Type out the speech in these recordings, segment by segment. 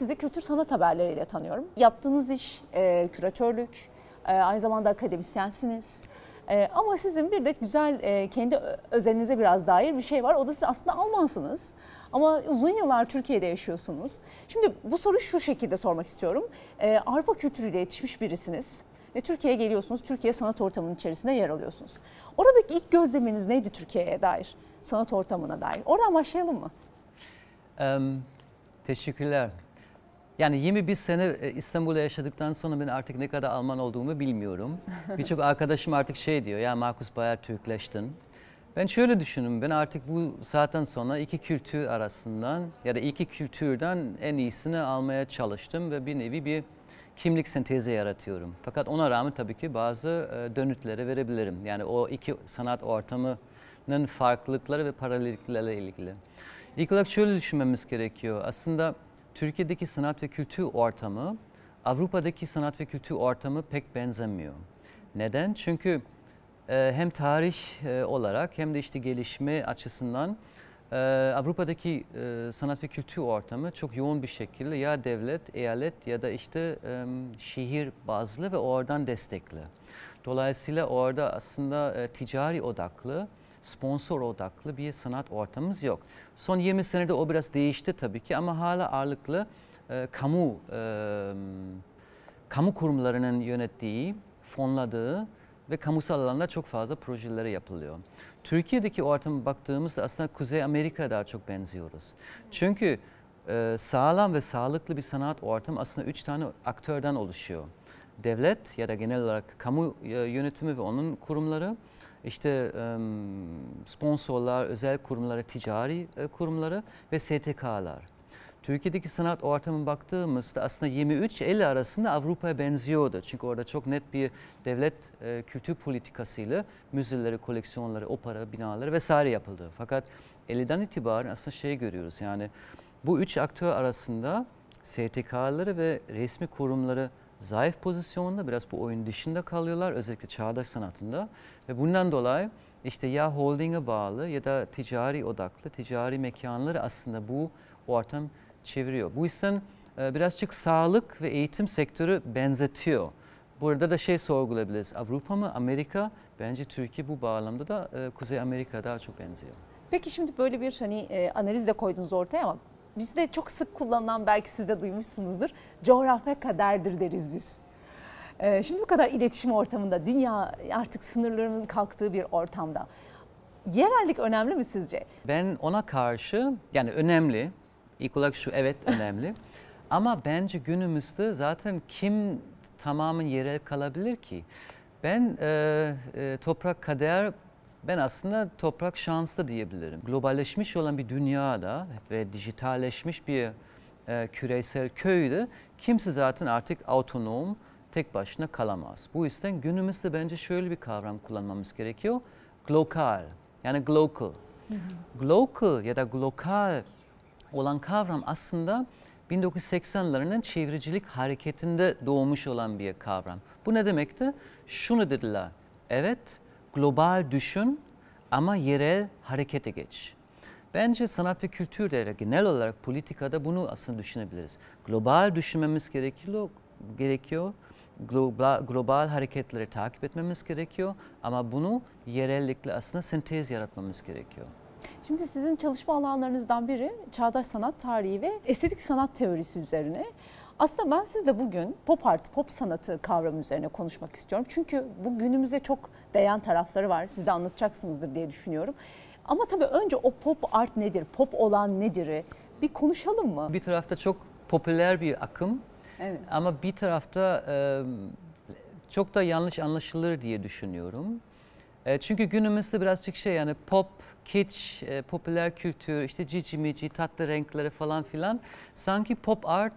sizi kültür sanat haberleriyle tanıyorum. Yaptığınız iş e, küratörlük, e, aynı zamanda akademisyensiniz. E, ama sizin bir de güzel e, kendi özelinize biraz dair bir şey var. O da siz aslında Almansınız. Ama uzun yıllar Türkiye'de yaşıyorsunuz. Şimdi bu soruyu şu şekilde sormak istiyorum. E, Avrupa kültürüyle yetişmiş birisiniz ve Türkiye'ye geliyorsunuz. Türkiye sanat ortamının içerisinde yer alıyorsunuz. Oradaki ilk gözleminiz neydi Türkiye'ye dair? Sanat ortamına dair. Oradan başlayalım mı? Um, teşekkürler. Yani 21 sene e, İstanbul'da yaşadıktan sonra ben artık ne kadar Alman olduğumu bilmiyorum. Birçok arkadaşım artık şey diyor ya Markus bayağı Türkleştin. Ben şöyle düşünüyorum ben artık bu saatten sonra iki kültür arasından ya da iki kültürden en iyisini almaya çalıştım ve bir nevi bir kimlik sentezi yaratıyorum. Fakat ona rağmen tabii ki bazı e, dönütlere verebilirim. Yani o iki sanat ortamının farklılıkları ve paralellikleriyle ilgili. İlk olarak şöyle düşünmemiz gerekiyor. Aslında Türkiye'deki sanat ve kültür ortamı Avrupa'daki sanat ve kültür ortamı pek benzemiyor. Neden? Çünkü e, hem tarih e, olarak hem de işte gelişme açısından e, Avrupa'daki e, sanat ve kültür ortamı çok yoğun bir şekilde ya devlet, eyalet ya da işte e, şehir bazlı ve oradan destekli. Dolayısıyla orada aslında e, ticari odaklı sponsor odaklı bir sanat ortamımız yok. Son 20 senede o biraz değişti tabii ki ama hala ağırlıklı e, kamu e, kamu kurumlarının yönettiği, fonladığı ve kamusal alanda çok fazla projeleri yapılıyor. Türkiye'deki ortama baktığımızda aslında Kuzey Amerika'ya daha çok benziyoruz. Çünkü e, sağlam ve sağlıklı bir sanat ortamı aslında üç tane aktörden oluşuyor. Devlet ya da genel olarak kamu e, yönetimi ve onun kurumları, işte sponsorlar, özel kurumları, ticari e, kurumları ve STK'lar. Türkiye'deki sanat ortamına baktığımızda aslında 23-50 arasında Avrupa'ya benziyordu. Çünkü orada çok net bir devlet e, kültür politikasıyla müzeleri, koleksiyonları, opera binaları vesaire yapıldı. Fakat 50'den itibaren aslında şey görüyoruz yani bu üç aktör arasında STK'ları ve resmi kurumları zayıf pozisyonunda, biraz bu oyun dışında kalıyorlar özellikle çağdaş sanatında. Ve bundan dolayı işte ya holdinge bağlı ya da ticari odaklı, ticari mekanları aslında bu ortam çeviriyor. Bu yüzden e, birazcık sağlık ve eğitim sektörü benzetiyor. Burada da şey sorgulayabiliriz. Avrupa mı Amerika? Bence Türkiye bu bağlamda da e, Kuzey Amerika daha çok benziyor. Peki şimdi böyle bir hani e, analiz de koydunuz ortaya ama Bizde çok sık kullanılan belki siz de duymuşsunuzdur. Coğrafya kaderdir deriz biz. Ee, şimdi bu kadar iletişim ortamında, dünya artık sınırlarının kalktığı bir ortamda. Yerellik önemli mi sizce? Ben ona karşı yani önemli. İlk olarak şu evet önemli. Ama bence günümüzde zaten kim tamamen yerel kalabilir ki? Ben e, e, toprak kader ben aslında toprak şanslı diyebilirim. Globalleşmiş olan bir dünyada ve dijitalleşmiş bir e, küresel köyde kimse zaten artık autonom, tek başına kalamaz. Bu yüzden günümüzde bence şöyle bir kavram kullanmamız gerekiyor. Global, yani global. Global ya da global olan kavram aslında 1980'lerin çevrecilik hareketinde doğmuş olan bir kavram. Bu ne demekti? Şunu dediler, evet global düşün ama yerel harekete geç. Bence sanat ve de genel olarak politikada bunu aslında düşünebiliriz. Global düşünmemiz gerekiyor, gerekiyor. Global, global hareketleri takip etmemiz gerekiyor ama bunu yerellikle aslında sentez yaratmamız gerekiyor. Şimdi sizin çalışma alanlarınızdan biri çağdaş sanat tarihi ve estetik sanat teorisi üzerine. Aslında ben sizle bugün pop art, pop sanatı kavramı üzerine konuşmak istiyorum. Çünkü bu günümüze çok değen tarafları var. Siz de anlatacaksınızdır diye düşünüyorum. Ama tabii önce o pop art nedir, pop olan nedir bir konuşalım mı? Bir tarafta çok popüler bir akım evet. ama bir tarafta e, çok da yanlış anlaşılır diye düşünüyorum. E, çünkü günümüzde birazcık şey yani pop, kitsch, e, popüler kültür, işte cici mici, tatlı renkleri falan filan sanki pop art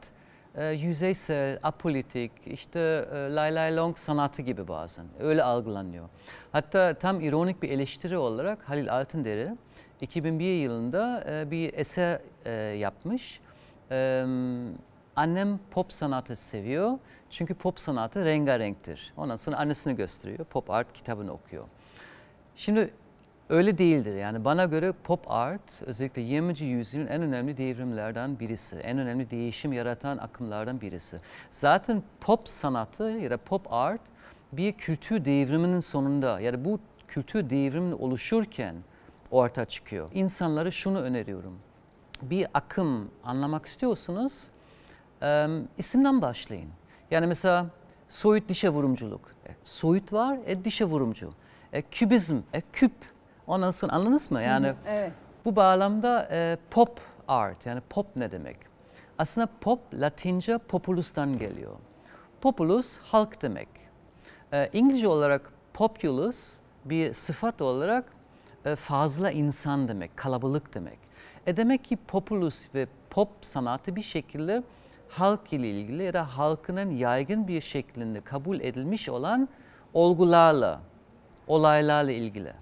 ee, yüzeysel, apolitik, işte e, lay lay long sanatı gibi bazen. Öyle algılanıyor. Hatta tam ironik bir eleştiri olarak Halil Altındere 2001 yılında e, bir eser e, yapmış. annem pop sanatı seviyor çünkü pop sanatı rengarenktir. Ondan sonra annesini gösteriyor, pop art kitabını okuyor. Şimdi öyle değildir. Yani bana göre pop art özellikle 20. yüzyılın en önemli devrimlerden birisi. En önemli değişim yaratan akımlardan birisi. Zaten pop sanatı ya da pop art bir kültür devriminin sonunda yani bu kültür devrimi oluşurken ortaya çıkıyor. İnsanlara şunu öneriyorum. Bir akım anlamak istiyorsunuz isimden başlayın. Yani mesela soyut dişe vurumculuk. E, soyut var, e, dişe vurumcu. E, kübizm, e, küp Ondan sonra anladınız mı? Yani Hı, evet. bu bağlamda e, pop art yani pop ne demek? Aslında pop Latince populustan geliyor. Populus halk demek. E, İngilizce olarak populus bir sıfat olarak e, fazla insan demek, kalabalık demek. E demek ki populus ve pop sanatı bir şekilde halk ile ilgili ya da halkının yaygın bir şeklinde kabul edilmiş olan olgularla, olaylarla ilgili.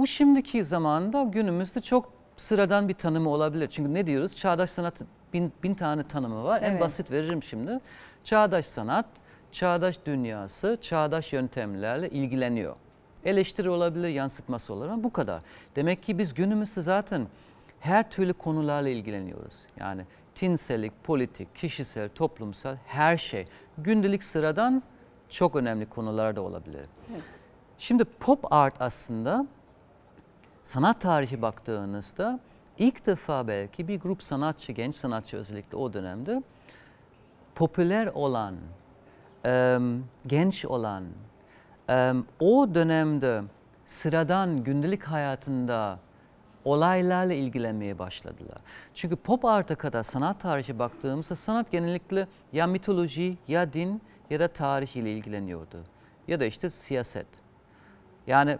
Bu şimdiki zamanda günümüzde çok sıradan bir tanımı olabilir. Çünkü ne diyoruz? Çağdaş sanat bin, bin tane tanımı var. Evet. En basit veririm şimdi. Çağdaş sanat, çağdaş dünyası, çağdaş yöntemlerle ilgileniyor. Eleştiri olabilir, yansıtması olabilir ama bu kadar. Demek ki biz günümüzde zaten her türlü konularla ilgileniyoruz. Yani tinselik, politik, kişisel, toplumsal her şey. Gündelik sıradan çok önemli konularda olabilir. Evet. Şimdi pop art aslında sanat tarihi baktığınızda ilk defa belki bir grup sanatçı, genç sanatçı özellikle o dönemde popüler olan, e, genç olan, e, o dönemde sıradan gündelik hayatında olaylarla ilgilenmeye başladılar. Çünkü pop arta kadar sanat tarihi baktığımızda sanat genellikle ya mitoloji, ya din ya da tarih ile ilgileniyordu. Ya da işte siyaset. Yani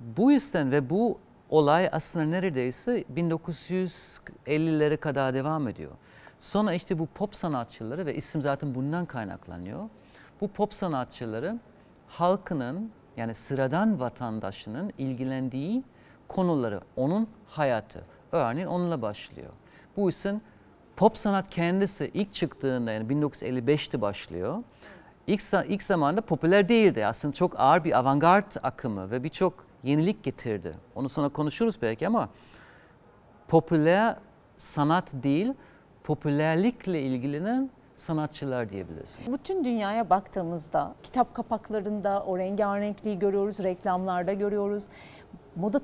bu yüzden ve bu olay aslında neredeyse 1950'lere kadar devam ediyor. Sonra işte bu pop sanatçıları ve isim zaten bundan kaynaklanıyor. Bu pop sanatçıları halkının yani sıradan vatandaşının ilgilendiği konuları, onun hayatı. Örneğin onunla başlıyor. Bu isim pop sanat kendisi ilk çıktığında yani 1955'te başlıyor. İlk, ilk zamanda popüler değildi. Aslında çok ağır bir avantgard akımı ve birçok yenilik getirdi. Onu sonra konuşuruz belki ama popüler sanat değil, popülerlikle ilgilenen sanatçılar diyebilirsin. Bütün dünyaya baktığımızda kitap kapaklarında o rengarenkliği görüyoruz, reklamlarda görüyoruz moda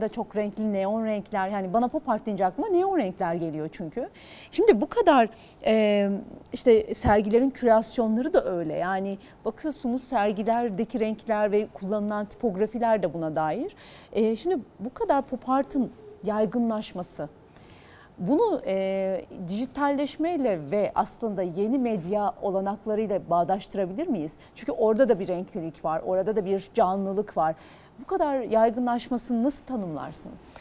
da çok renkli neon renkler yani bana pop art deyince aklıma neon renkler geliyor çünkü. Şimdi bu kadar e, işte sergilerin kürasyonları da öyle yani bakıyorsunuz sergilerdeki renkler ve kullanılan tipografiler de buna dair. E, şimdi bu kadar pop art'ın yaygınlaşması bunu e, dijitalleşmeyle ve aslında yeni medya olanaklarıyla bağdaştırabilir miyiz? Çünkü orada da bir renklilik var, orada da bir canlılık var. Bu kadar yaygınlaşmasını nasıl tanımlarsınız?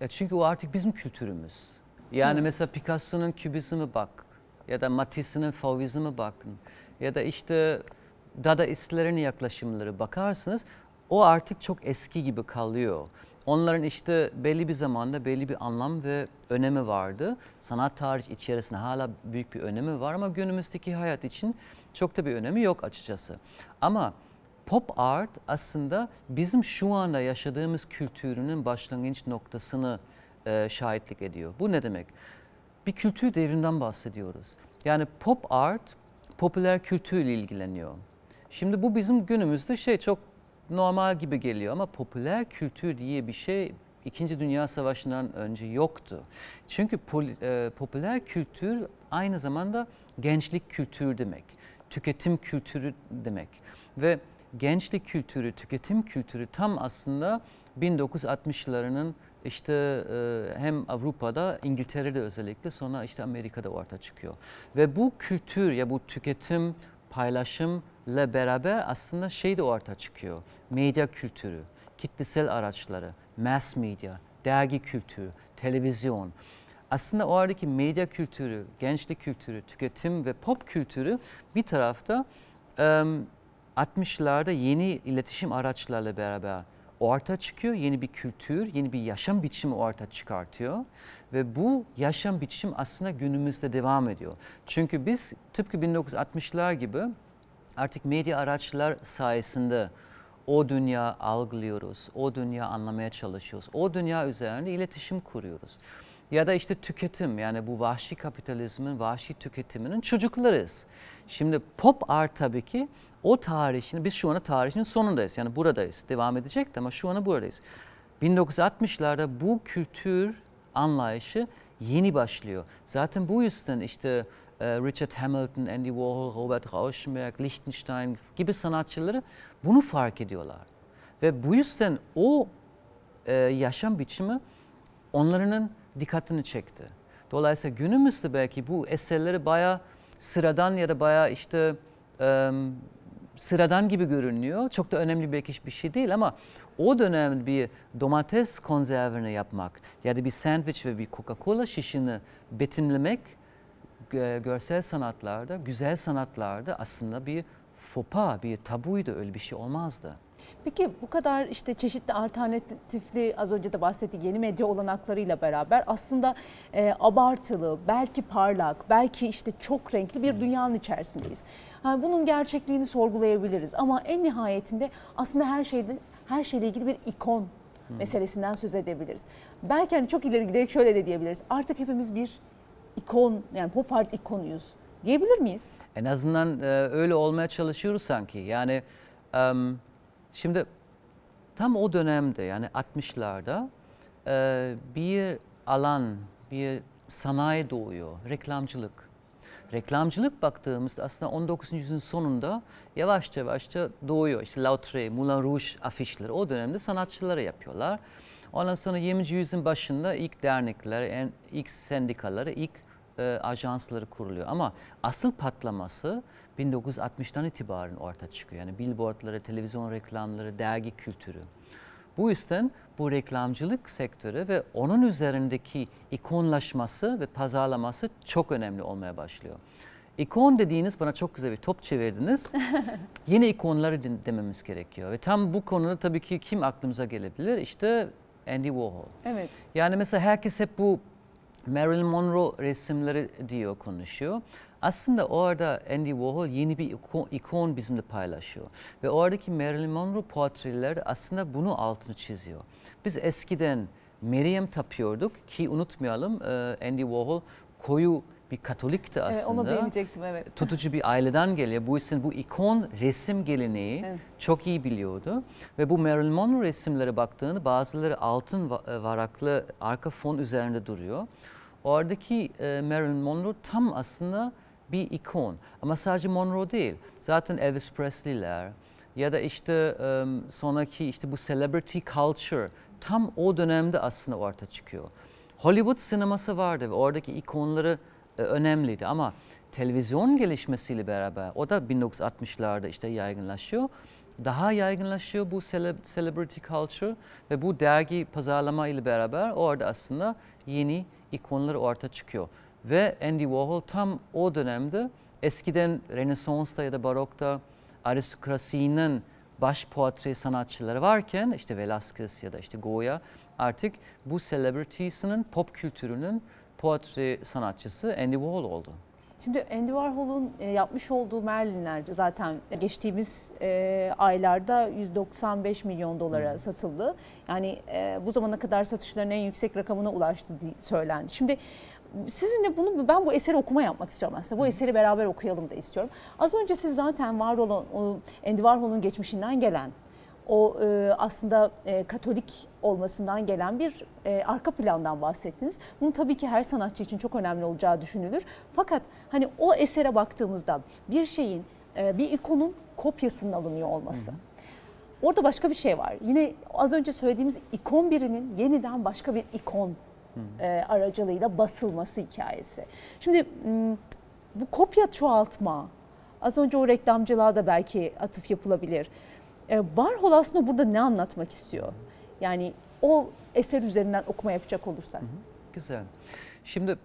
Ya çünkü o artık bizim kültürümüz. Yani Hı. mesela Picasso'nun kübizmi bak ya da Matisse'nin fauvizmi bakın ya da işte Dadaistlerin yaklaşımları bakarsınız o artık çok eski gibi kalıyor. Onların işte belli bir zamanda belli bir anlam ve önemi vardı. Sanat tarih içerisinde hala büyük bir önemi var ama günümüzdeki hayat için çok da bir önemi yok açıkçası. Ama pop art aslında bizim şu anda yaşadığımız kültürünün başlangıç noktasını e, şahitlik ediyor. Bu ne demek? Bir kültür devrinden bahsediyoruz. Yani pop art popüler kültürle ilgileniyor. Şimdi bu bizim günümüzde şey çok normal gibi geliyor ama popüler kültür diye bir şey İkinci Dünya Savaşı'ndan önce yoktu. Çünkü pol, e, popüler kültür aynı zamanda gençlik kültürü demek, tüketim kültürü demek ve gençlik kültürü, tüketim kültürü tam aslında 1960'larının işte e, hem Avrupa'da, İngiltere'de özellikle sonra işte Amerika'da orta çıkıyor. Ve bu kültür ya bu tüketim, paylaşımla beraber aslında şey de orta çıkıyor. Medya kültürü, kitlesel araçları, mass media, dergi kültürü, televizyon. Aslında o oradaki medya kültürü, gençlik kültürü, tüketim ve pop kültürü bir tarafta 60'larda yeni iletişim araçlarla beraber orta çıkıyor. Yeni bir kültür, yeni bir yaşam biçimi orta çıkartıyor. Ve bu yaşam biçim aslında günümüzde devam ediyor. Çünkü biz tıpkı 1960'lar gibi artık medya araçlar sayesinde o dünya algılıyoruz, o dünya anlamaya çalışıyoruz, o dünya üzerinde iletişim kuruyoruz ya da işte tüketim yani bu vahşi kapitalizmin, vahşi tüketiminin çocuklarız. Şimdi pop art tabii ki o tarihin, biz şu anda tarihin sonundayız. Yani buradayız. Devam edecek ama şu anda buradayız. 1960'larda bu kültür anlayışı yeni başlıyor. Zaten bu yüzden işte e, Richard Hamilton, Andy Warhol, Robert Rauschenberg, Lichtenstein gibi sanatçıları bunu fark ediyorlar. Ve bu yüzden o e, yaşam biçimi onların dikkatini çekti. Dolayısıyla günümüzde belki bu eserleri baya sıradan ya da baya işte sıradan gibi görünüyor. Çok da önemli belki bir şey değil ama o dönem bir domates konservini yapmak ya da bir sandviç ve bir Coca-Cola şişini betimlemek görsel sanatlarda, güzel sanatlarda aslında bir fopa, bir tabuydu öyle bir şey olmazdı. Peki bu kadar işte çeşitli alternatifli az önce de bahsettiği yeni medya olanaklarıyla beraber aslında e, abartılı, belki parlak, belki işte çok renkli bir dünyanın içerisindeyiz. Yani bunun gerçekliğini sorgulayabiliriz ama en nihayetinde aslında her şeyde her şeyle ilgili bir ikon meselesinden söz edebiliriz. Belki hani çok ileri giderek şöyle de diyebiliriz. Artık hepimiz bir ikon yani pop art ikonuyuz diyebilir miyiz? En azından e, öyle olmaya çalışıyoruz sanki. Yani um, Şimdi tam o dönemde yani 60'larda e, bir alan, bir sanayi doğuyor, reklamcılık. Reklamcılık baktığımızda aslında 19. yüzyılın sonunda yavaşça yavaşça doğuyor. İşte Lautre, Moulin Rouge afişleri o dönemde sanatçılara yapıyorlar. Ondan sonra 20. yüzyılın başında ilk dernekler, ilk sendikaları, ilk e, ajansları kuruluyor. Ama asıl patlaması 1960'tan itibaren orta çıkıyor. Yani billboardları, televizyon reklamları, dergi kültürü. Bu yüzden bu reklamcılık sektörü ve onun üzerindeki ikonlaşması ve pazarlaması çok önemli olmaya başlıyor. İkon dediğiniz bana çok güzel bir top çevirdiniz. Yeni ikonları dememiz gerekiyor. Ve tam bu konuda tabii ki kim aklımıza gelebilir? İşte Andy Warhol. Evet. Yani mesela herkes hep bu Marilyn Monroe resimleri diyor konuşuyor. Aslında orada Andy Warhol yeni bir ikon, ikon bizimle paylaşıyor. Ve oradaki Marilyn Monroe portreleri aslında bunu altını çiziyor. Biz eskiden Meryem tapıyorduk ki unutmayalım e, Andy Warhol koyu bir Katolik'ti aslında. Evet, ona değinecektim evet. Tutucu bir aileden geliyor. Bu isim, bu ikon resim geleneği evet. çok iyi biliyordu. Ve bu Marilyn Monroe resimlere baktığını bazıları altın e, varaklı arka fon üzerinde duruyor. Oradaki e, Marilyn Monroe tam aslında bir ikon. Ama sadece Monroe değil. Zaten Elvis Presley'ler ya da işte um, sonraki işte bu celebrity culture tam o dönemde aslında orta çıkıyor. Hollywood sineması vardı ve oradaki ikonları e, önemliydi ama televizyon gelişmesiyle beraber o da 1960'larda işte yaygınlaşıyor. Daha yaygınlaşıyor bu cele- celebrity culture ve bu dergi pazarlama ile beraber orada aslında yeni ikonları orta çıkıyor. Ve Andy Warhol tam o dönemde eskiden Rönesans'ta ya da Barok'ta aristokrasinin baş portre sanatçıları varken işte Velázquez ya da işte Goya artık bu celebrity'sinin pop kültürünün portre sanatçısı Andy Warhol oldu. Şimdi Andy Warhol'un e, yapmış olduğu Merlin'ler zaten geçtiğimiz e, aylarda 195 milyon dolara hmm. satıldı. Yani e, bu zamana kadar satışların en yüksek rakamına ulaştı söylendi. Şimdi sizinle bunu ben bu eseri okuma yapmak istiyorum aslında. Bu eseri beraber okuyalım da istiyorum. Az önce siz zaten var olan o Andy Warhol'un geçmişinden gelen o e, aslında e, Katolik olmasından gelen bir e, arka plandan bahsettiniz. Bunun tabii ki her sanatçı için çok önemli olacağı düşünülür. Fakat hani o esere baktığımızda bir şeyin e, bir ikonun kopyasının alınıyor olması. Hı Orada başka bir şey var. Yine az önce söylediğimiz ikon birinin yeniden başka bir ikon e, aracılığıyla basılması hikayesi. Şimdi ıı, bu kopya çoğaltma, az önce o reklamcılığa da belki atıf yapılabilir. E, Warhol aslında burada ne anlatmak istiyor? Yani o eser üzerinden okuma yapacak olursak. Hı hı. Güzel. Şimdi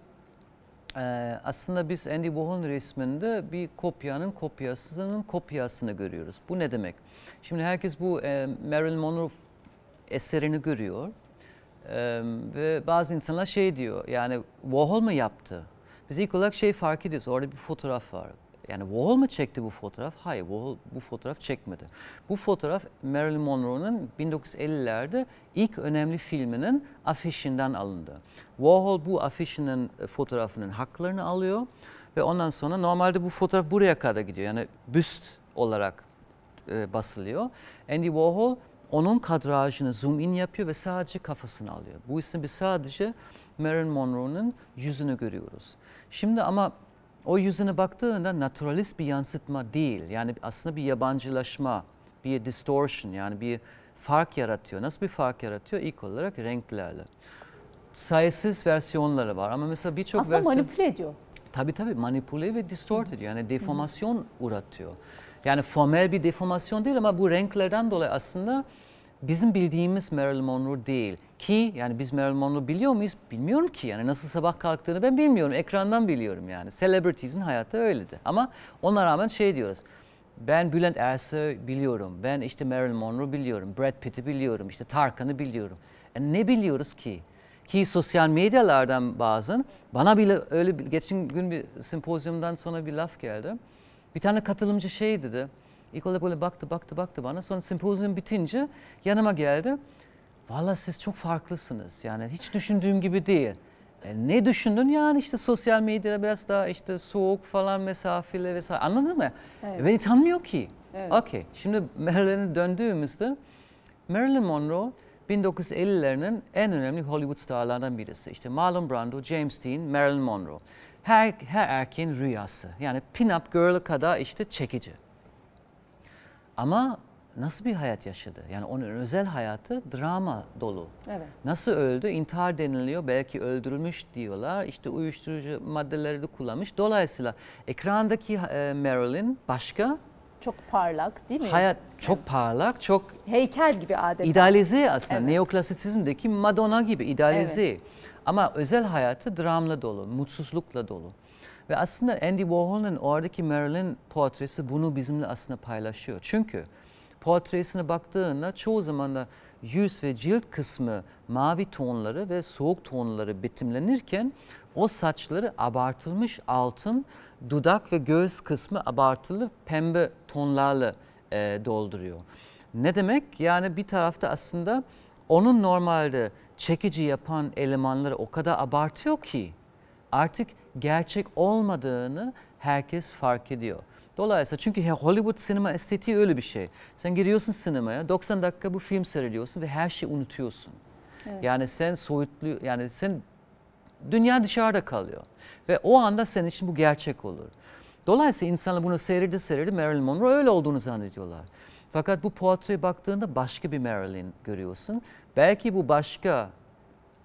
e, aslında biz Andy Warhol'un resminde bir kopyanın kopyasının kopyasını görüyoruz. Bu ne demek? Şimdi herkes bu e, Marilyn Monroe eserini görüyor ee, ve bazı insanlar şey diyor yani Warhol mu yaptı? Biz ilk olarak şey fark ediyoruz orada bir fotoğraf var. Yani Warhol mu çekti bu fotoğraf? Hayır Warhol bu fotoğraf çekmedi. Bu fotoğraf Marilyn Monroe'nun 1950'lerde ilk önemli filminin afişinden alındı. Warhol bu afişinin e, fotoğrafının haklarını alıyor ve ondan sonra normalde bu fotoğraf buraya kadar gidiyor. Yani büst olarak e, basılıyor. Andy Warhol onun kadrajını zoom in yapıyor ve sadece kafasını alıyor. Bu ise bir sadece Marilyn Monroe'nun yüzünü görüyoruz. Şimdi ama o yüzüne baktığında naturalist bir yansıtma değil. Yani aslında bir yabancılaşma, bir distortion yani bir fark yaratıyor. Nasıl bir fark yaratıyor? İlk olarak renklerle. Sayısız versiyonları var ama mesela birçok versiyon... Aslında manipüle ediyor. Tabii tabii manipüle ve distort ediyor. Yani deformasyon uğratıyor. Yani formel bir deformasyon değil ama bu renklerden dolayı aslında bizim bildiğimiz Marilyn Monroe değil. Ki yani biz Marilyn Monroe biliyor muyuz? Bilmiyorum ki yani nasıl sabah kalktığını ben bilmiyorum. Ekrandan biliyorum yani. Celebrities'in hayatı öyledi. Ama ona rağmen şey diyoruz. Ben Bülent Ersoy biliyorum. Ben işte Marilyn Monroe biliyorum. Brad Pitt'i biliyorum. İşte Tarkan'ı biliyorum. E ne biliyoruz ki? Ki sosyal medyalardan bazen bana bile öyle geçen gün bir sempozyumdan sonra bir laf geldi. Bir tane katılımcı şey dedi. İlk olarak böyle baktı baktı baktı bana. Sonra sempozyum bitince yanıma geldi. Valla siz çok farklısınız. Yani hiç düşündüğüm gibi değil. E, ne düşündün? Yani işte sosyal medyada biraz daha işte soğuk falan mesafeli vesaire. Anladın mı? Evet. E, beni tanımıyor ki. Evet. Okey. Şimdi Marilyn'e döndüğümüzde Marilyn Monroe 1950'lerin en önemli Hollywood starlarından birisi. İşte Marlon Brando, James Dean, Marilyn Monroe her, her erkeğin rüyası. Yani pin-up girl'ı kadar işte çekici. Ama nasıl bir hayat yaşadı? Yani onun özel hayatı drama dolu. Evet. Nasıl öldü? İntihar deniliyor. Belki öldürülmüş diyorlar. İşte uyuşturucu maddeleri de kullanmış. Dolayısıyla ekrandaki e, Marilyn başka. Çok parlak değil mi? Hayat çok evet. parlak, çok... Heykel gibi adeta. İdealize aslında. Evet. Neoklasisizmdeki Madonna gibi idealize. Evet. Ama özel hayatı dramla dolu, mutsuzlukla dolu. Ve aslında Andy Warhol'un oradaki Marilyn portresi bunu bizimle aslında paylaşıyor. Çünkü portresine baktığında çoğu zaman da yüz ve cilt kısmı mavi tonları ve soğuk tonları betimlenirken o saçları abartılmış altın, dudak ve göğüs kısmı abartılı pembe tonlarla e, dolduruyor. Ne demek? Yani bir tarafta aslında onun normalde çekici yapan elemanları o kadar abartıyor ki artık gerçek olmadığını herkes fark ediyor. Dolayısıyla çünkü Hollywood sinema estetiği öyle bir şey. Sen giriyorsun sinemaya 90 dakika bu film seyrediyorsun ve her şeyi unutuyorsun. Evet. Yani sen soyutlu yani sen dünya dışarıda kalıyor. Ve o anda senin için bu gerçek olur. Dolayısıyla insanlar bunu seyredi seyredi Marilyn Monroe öyle olduğunu zannediyorlar. Fakat bu portreye baktığında başka bir Marilyn görüyorsun. Belki bu başka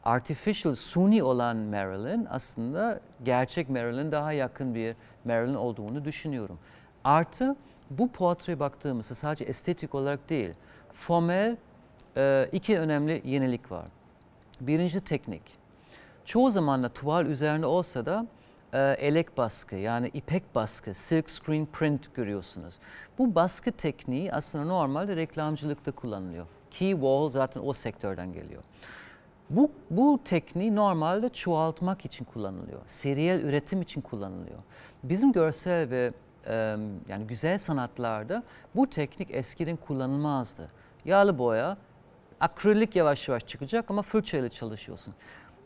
artificial, suni olan Marilyn aslında gerçek Marilyn daha yakın bir Marilyn olduğunu düşünüyorum. Artı bu portreye baktığımızda sadece estetik olarak değil, formel e, iki önemli yenilik var. Birinci teknik. Çoğu zaman da tuval üzerinde olsa da e, elek baskı yani ipek baskı, silk screen print görüyorsunuz. Bu baskı tekniği aslında normalde reklamcılıkta kullanılıyor. Key wall zaten o sektörden geliyor. Bu, bu tekniği normalde çoğaltmak için kullanılıyor. Seriyel üretim için kullanılıyor. Bizim görsel ve e, yani güzel sanatlarda bu teknik eskiden kullanılmazdı. Yağlı boya, akrilik yavaş yavaş çıkacak ama fırçayla çalışıyorsun.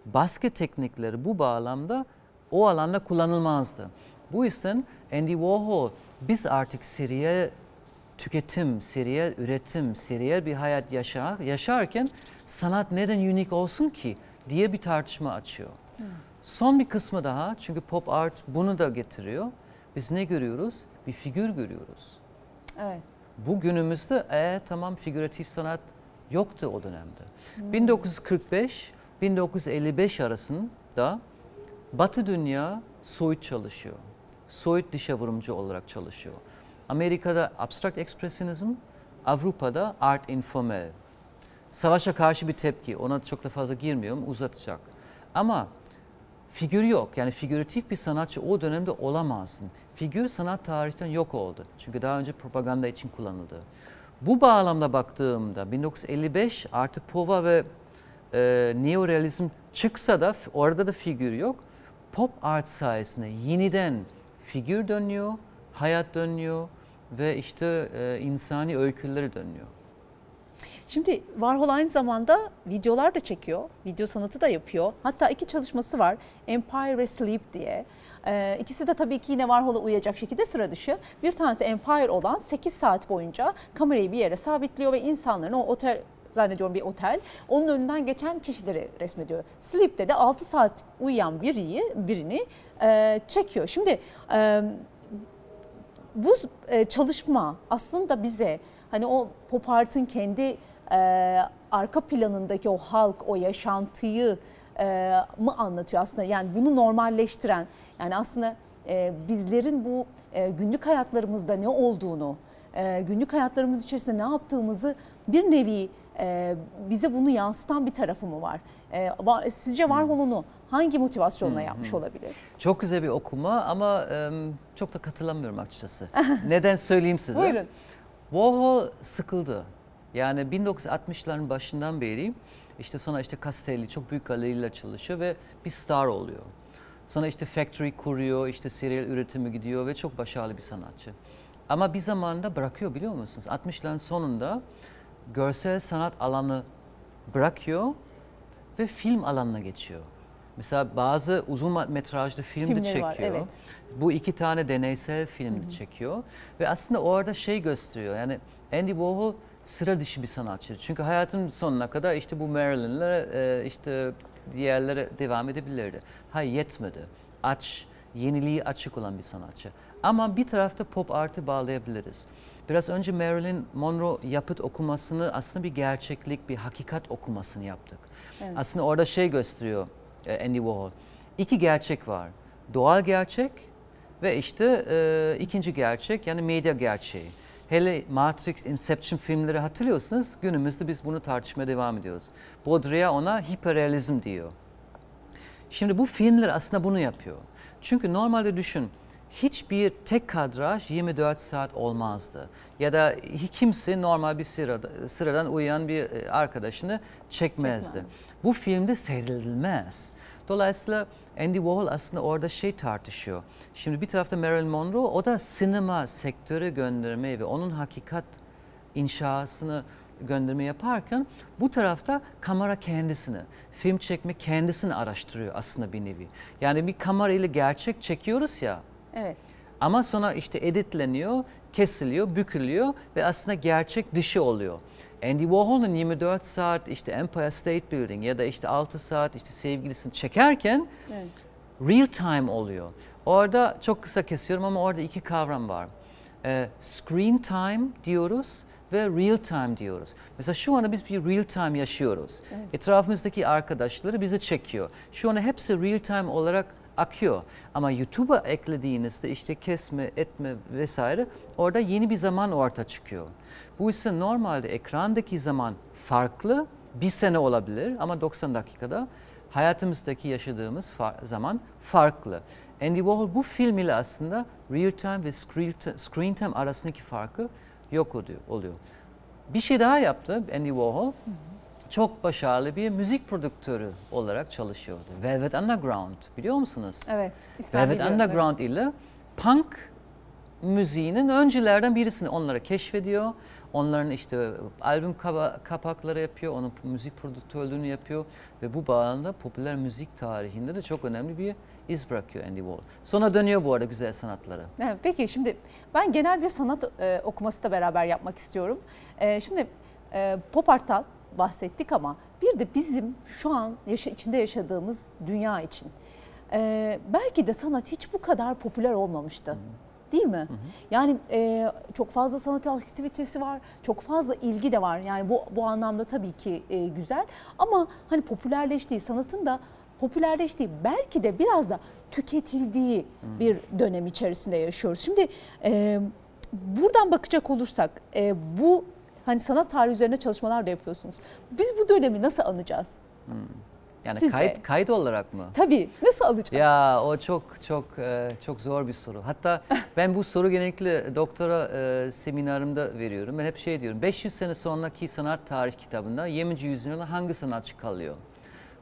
Baskı teknikleri bu bağlamda o alanda kullanılmazdı. Bu yüzden Andy Warhol biz artık seriye tüketim, seriye üretim, seriye bir hayat yaşar, yaşarken sanat neden unik olsun ki diye bir tartışma açıyor. Hmm. Son bir kısmı daha çünkü pop art bunu da getiriyor. Biz ne görüyoruz? Bir figür görüyoruz. Evet. Bu günümüzde e, tamam figüratif sanat yoktu o dönemde. Hmm. 1945-1955 arasında Batı dünya soyut çalışıyor. Soyut dışa vurumcu olarak çalışıyor. Amerika'da abstract ekspresyonizm, Avrupa'da art informal. Savaşa karşı bir tepki. Ona çok da fazla girmiyorum, uzatacak. Ama figür yok. Yani figüratif bir sanatçı o dönemde olamazsın. Figür sanat tarihten yok oldu. Çünkü daha önce propaganda için kullanıldı. Bu bağlamda baktığımda 1955 artı Pova ve e, neorealizm çıksa da orada da figür yok pop art sayesinde yeniden figür dönüyor, hayat dönüyor ve işte e, insani öyküler dönüyor. Şimdi Warhol aynı zamanda videolar da çekiyor, video sanatı da yapıyor. Hatta iki çalışması var, Empire ve Sleep diye. E, ikisi de tabii ki yine Warhol'a uyacak şekilde sıra dışı. Bir tanesi Empire olan 8 saat boyunca kamerayı bir yere sabitliyor ve insanların o otel zannediyorum bir otel. Onun önünden geçen kişileri resmediyor. Sleep'te de 6 saat uyuyan biriyi, birini e, çekiyor. Şimdi e, bu e, çalışma aslında bize hani o pop art'ın kendi e, arka planındaki o halk, o yaşantıyı e, mı anlatıyor aslında? Yani bunu normalleştiren, yani aslında e, bizlerin bu e, günlük hayatlarımızda ne olduğunu, e, günlük hayatlarımız içerisinde ne yaptığımızı bir nevi ee, bize bunu yansıtan bir tarafı mı var? E, var sizce hmm. Warhol onu hangi motivasyonla hmm, yapmış hmm. olabilir? Çok güzel bir okuma ama çok da katılamıyorum açıkçası. Neden söyleyeyim size? Buyurun. Warhol sıkıldı. Yani 1960'ların başından beri işte sonra işte Castelli çok büyük galeriyle çalışıyor ve bir star oluyor. Sonra işte factory kuruyor, işte serial üretimi gidiyor ve çok başarılı bir sanatçı. Ama bir zamanda bırakıyor biliyor musunuz? 60'ların sonunda görsel sanat alanı bırakıyor ve film alanına geçiyor. Mesela bazı uzun metrajlı film Filmleri de çekiyor. Var, evet. Bu iki tane deneysel film de çekiyor. Ve aslında orada şey gösteriyor. Yani Andy Warhol sıra dışı bir sanatçı. Çünkü hayatın sonuna kadar işte bu Marilyn'lere işte diğerlere devam edebilirdi. Hayır yetmedi. Aç, yeniliği açık olan bir sanatçı. Ama bir tarafta pop artı bağlayabiliriz. Biraz önce Marilyn Monroe yapıt okumasını aslında bir gerçeklik, bir hakikat okumasını yaptık. Evet. Aslında orada şey gösteriyor e, Andy Warhol. İki gerçek var. Doğal gerçek ve işte e, ikinci gerçek yani medya gerçeği. Hele Matrix, Inception filmleri hatırlıyorsunuz. Günümüzde biz bunu tartışmaya devam ediyoruz. Baudrillard ona hiperrealizm diyor. Şimdi bu filmler aslında bunu yapıyor. Çünkü normalde düşün, hiçbir tek kadraj 24 saat olmazdı. Ya da kimse normal bir sırada, sıradan uyuyan bir e, arkadaşını çekmezdi. Çekmez. Bu filmde seyredilmez. Dolayısıyla Andy Warhol aslında orada şey tartışıyor. Şimdi bir tarafta Marilyn Monroe o da sinema sektörü göndermeyi ve onun hakikat inşasını gönderme yaparken bu tarafta kamera kendisini, film çekme kendisini araştırıyor aslında bir nevi. Yani bir kamera ile gerçek çekiyoruz ya Evet. Ama sonra işte editleniyor, kesiliyor, bükülüyor ve aslında gerçek dışı oluyor. Andy Warhol'un 24 saat işte Empire State Building ya da işte 6 saat işte sevgilisini çekerken evet. real time oluyor. Orada çok kısa kesiyorum ama orada iki kavram var. Ee, screen time diyoruz ve real time diyoruz. Mesela şu anda biz bir real time yaşıyoruz. Evet. Etrafımızdaki arkadaşları bizi çekiyor. Şu anda hepsi real time olarak akıyor. Ama YouTube'a eklediğinizde işte kesme, etme vesaire orada yeni bir zaman orta çıkıyor. Bu ise normalde ekrandaki zaman farklı bir sene olabilir ama 90 dakikada hayatımızdaki yaşadığımız far zaman farklı. Andy Warhol bu film ile aslında real time ve screen time arasındaki farkı yok oluyor. Bir şey daha yaptı Andy Warhol. Hı hı çok başarılı bir müzik prodüktörü olarak çalışıyordu. Velvet Underground biliyor musunuz? Evet. Velvet Underground evet. ile punk müziğinin öncülerden birisini onlara keşfediyor. Onların işte albüm kapakları yapıyor, onun müzik prodüktörlüğünü yapıyor ve bu bağlamda popüler müzik tarihinde de çok önemli bir iz bırakıyor Andy Warhol. Sonra dönüyor bu arada güzel sanatlara. Evet, peki şimdi ben genel bir sanat e, okuması da beraber yapmak istiyorum. E, şimdi e, pop art'tan bahsettik ama bir de bizim şu an yaşa, içinde yaşadığımız dünya için. Ee, belki de sanat hiç bu kadar popüler olmamıştı. Hı Değil mi? Hı Yani e, çok fazla sanat aktivitesi var, çok fazla ilgi de var. Yani bu bu anlamda tabii ki e, güzel ama hani popülerleştiği, sanatın da popülerleştiği, belki de biraz da tüketildiği hı. bir dönem içerisinde yaşıyoruz. Şimdi e, buradan bakacak olursak e, bu hani sanat tarihi üzerine çalışmalar da yapıyorsunuz. Biz bu dönemi nasıl anacağız? Hmm. Yani Sizce? kayıt kayıt olarak mı? Tabii. Nasıl alacağız? Ya o çok çok e, çok zor bir soru. Hatta ben bu soru genellikle doktora e, seminerimde veriyorum. Ben hep şey diyorum. 500 sene sonraki sanat tarih kitabında 20. yüzyılda hangi sanatçı kalıyor?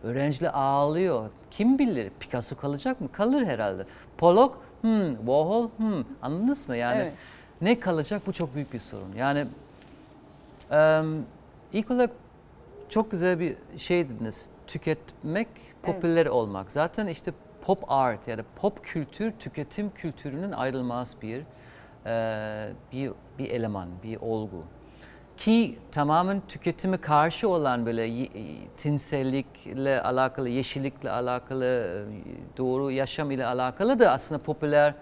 Öğrenciler ağlıyor. Kim bilir? Picasso kalacak mı? Kalır herhalde. Pollock, hmm, Warhol, hmm. Anladınız mı? Yani evet. ne kalacak? Bu çok büyük bir sorun. Yani ee, olarak çok güzel bir şey dediniz. Tüketmek, popüler evet. olmak. Zaten işte pop art yani pop kültür tüketim kültürünün ayrılmaz bir e, bir bir eleman, bir olgu. Ki tamamen tüketimi karşı olan böyle tinsellikle alakalı, yeşillikle alakalı, e, doğru yaşam ile alakalı da aslında popüler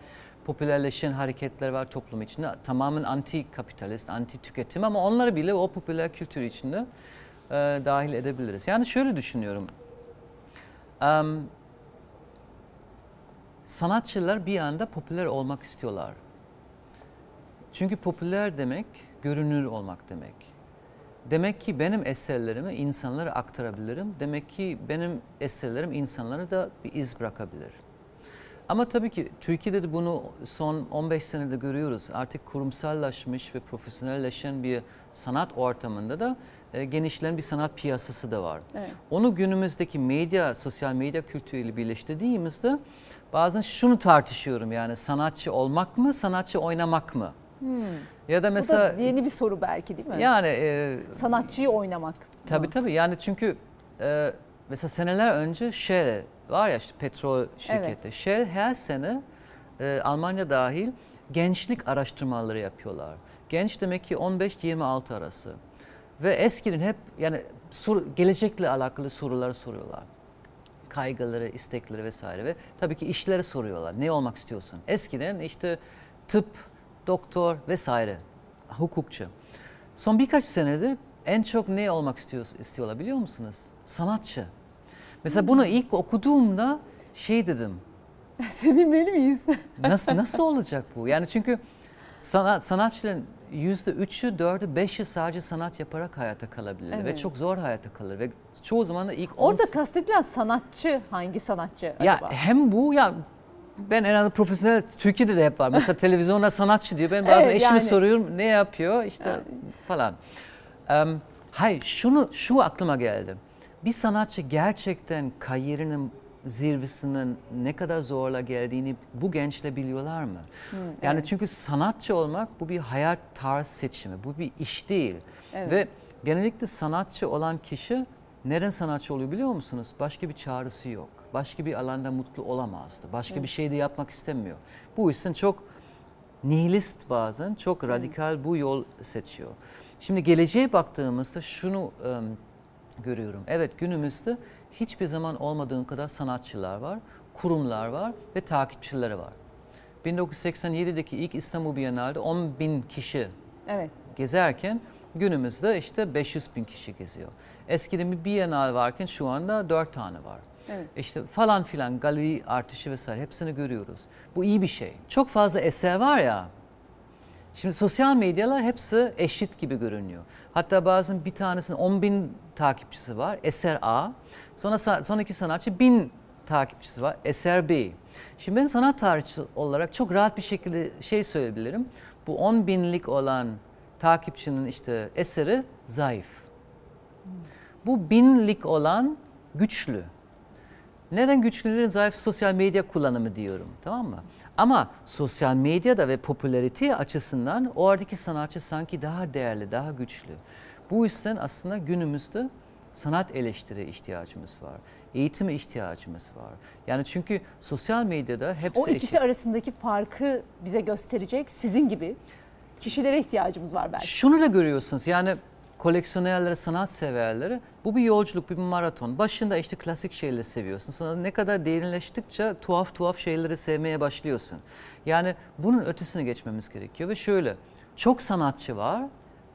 popülerleşen hareketler var toplum içinde. Tamamen anti kapitalist, anti tüketim ama onları bile o popüler kültür içinde e, dahil edebiliriz. Yani şöyle düşünüyorum. Um, sanatçılar bir anda popüler olmak istiyorlar. Çünkü popüler demek görünür olmak demek. Demek ki benim eserlerimi insanlara aktarabilirim. Demek ki benim eserlerim insanlara da bir iz bırakabilir. Ama tabii ki Türkiye'de de bunu son 15 senede görüyoruz. Artık kurumsallaşmış ve profesyonelleşen bir sanat ortamında da e, genişleyen bir sanat piyasası da var. Evet. Onu günümüzdeki medya, sosyal medya kültürüyle birleştirdiğimizde bazen şunu tartışıyorum yani sanatçı olmak mı, sanatçı oynamak mı? Hmm. Ya da mesela Bu da yeni bir soru belki değil mi? Yani e, sanatçıyı oynamak. Tabii mı? tabii. Yani çünkü e, mesela seneler önce şey var ya işte petrol şirketi. Evet. Shell her sene e, Almanya dahil gençlik araştırmaları yapıyorlar. Genç demek ki 15-26 arası. Ve eskiden hep yani sor, gelecekle alakalı soruları soruyorlar. Kaygıları, istekleri vesaire ve tabii ki işleri soruyorlar. Ne olmak istiyorsun? Eskiden işte tıp, doktor vesaire, hukukçu. Son birkaç senede en çok ne olmak istiyor, istiyorlar biliyor musunuz? Sanatçı. Mesela bunu ilk okuduğumda şey dedim. Sevinmeli miyiz? nasıl nasıl olacak bu? Yani çünkü sanat, sanatçıların yüzde üçü, dördü, beşi sadece sanat yaparak hayata kalabilir evet. ve çok zor hayata kalır ve çoğu zaman da ilk orada on... kastedilen sanatçı hangi sanatçı ya hem bu ya ben en azından profesyonel Türkiye'de de hep var mesela televizyonda sanatçı diyor ben bazen evet, eşimi yani. soruyorum ne yapıyor işte yani. falan um, hayır şunu şu aklıma geldi bir sanatçı gerçekten kariyerinin zirvesinin ne kadar zorla geldiğini bu gençle biliyorlar mı? Hı, yani evet. çünkü sanatçı olmak bu bir hayat tarz seçimi, bu bir iş değil. Evet. Ve genellikle sanatçı olan kişi neden sanatçı oluyor biliyor musunuz? Başka bir çağrısı yok. Başka bir alanda mutlu olamazdı. Başka Hı. bir şey de yapmak istemiyor. Bu işin çok nihilist bazen, çok radikal Hı. bu yol seçiyor. Şimdi geleceğe baktığımızda şunu ıı, görüyorum. Evet günümüzde hiçbir zaman olmadığın kadar sanatçılar var, kurumlar var ve takipçileri var. 1987'deki ilk İstanbul Biennale'de 10 bin kişi evet. gezerken günümüzde işte 500 bin kişi geziyor. Eskiden bir Bienal varken şu anda 4 tane var. Evet. İşte falan filan galeri artışı vesaire hepsini görüyoruz. Bu iyi bir şey. Çok fazla eser var ya Şimdi sosyal medyalar hepsi eşit gibi görünüyor. Hatta bazen bir tanesinin 10 bin takipçisi var, Eser A. Sonra sonraki sanatçı 1000 takipçisi var, Eser B. Şimdi ben sanat tarihçi olarak çok rahat bir şekilde şey söyleyebilirim. Bu 10 binlik olan takipçinin işte eseri zayıf. Bu binlik olan güçlü. Neden güçlülerin zayıf sosyal medya kullanımı diyorum tamam mı? Ama sosyal medyada ve popülarite açısından o oradaki sanatçı sanki daha değerli, daha güçlü. Bu yüzden aslında günümüzde sanat eleştiri ihtiyacımız var. eğitim ihtiyacımız var. Yani çünkü sosyal medyada hepsi O ikisi eşit. arasındaki farkı bize gösterecek sizin gibi kişilere ihtiyacımız var belki. Şunu da görüyorsunuz yani koleksiyonerlere, sanatseverlere bu bir yolculuk, bir maraton. Başında işte klasik şeyleri seviyorsun. Sonra ne kadar derinleştikçe tuhaf tuhaf şeyleri sevmeye başlıyorsun. Yani bunun ötesine geçmemiz gerekiyor ve şöyle çok sanatçı var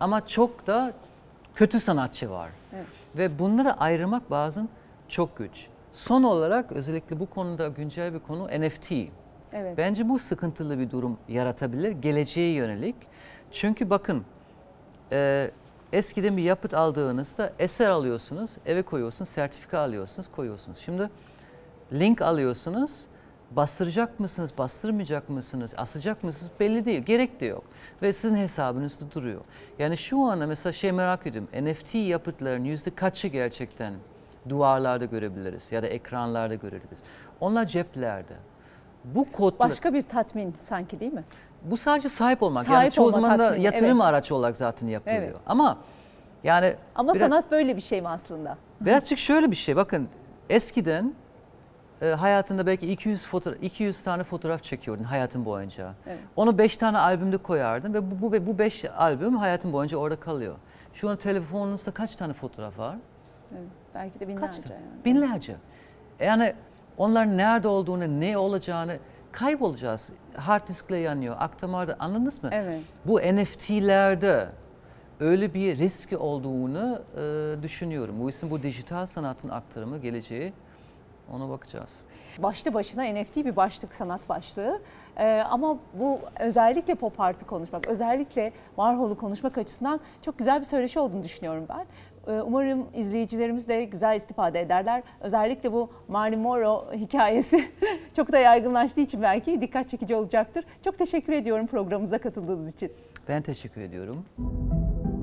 ama çok da kötü sanatçı var. Evet. Ve bunları ayırmak bazen çok güç. Son olarak özellikle bu konuda güncel bir konu NFT. Evet. Bence bu sıkıntılı bir durum yaratabilir geleceğe yönelik. Çünkü bakın eskiden bir yapıt aldığınızda eser alıyorsunuz, eve koyuyorsunuz, sertifika alıyorsunuz, koyuyorsunuz. Şimdi link alıyorsunuz, bastıracak mısınız, bastırmayacak mısınız, asacak mısınız belli değil. Gerek de yok. Ve sizin hesabınızda duruyor. Yani şu anda mesela şey merak ediyorum. NFT yapıtların yüzde kaçı gerçekten duvarlarda görebiliriz ya da ekranlarda görebiliriz. Onlar ceplerde. Bu kodla... Başka bir tatmin sanki değil mi? bu sadece sahip olmak. Sahip yani çoğu zaman da yatırım evet. aracı olarak zaten yapılıyor. Evet. Ama yani Ama biraz, sanat böyle bir şey mi aslında? Birazcık şöyle bir şey. Bakın eskiden e, hayatında belki 200 fotoğraf 200 tane fotoğraf çekiyordun hayatın boyunca. Evet. Onu 5 tane albümde koyardın ve bu bu 5 albüm hayatın boyunca orada kalıyor. Şu an telefonunuzda kaç tane fotoğraf var? Evet, belki de binlerce. Kaç Yani. Binlerce. Yani onlar nerede olduğunu, ne olacağını kaybolacağız. Hard diskle yanıyor, aktamarda anladınız mı? Evet. Bu NFT'lerde öyle bir riski olduğunu e, düşünüyorum. Bu isim bu dijital sanatın aktarımı geleceği ona bakacağız. Başlı başına NFT bir başlık sanat başlığı ee, ama bu özellikle pop artı konuşmak, özellikle Warhol'u konuşmak açısından çok güzel bir söyleşi olduğunu düşünüyorum ben. Ee, umarım izleyicilerimiz de güzel istifade ederler. Özellikle bu Marilyn Monroe hikayesi çok da yaygınlaştığı için belki dikkat çekici olacaktır. Çok teşekkür ediyorum programımıza katıldığınız için. Ben teşekkür ediyorum.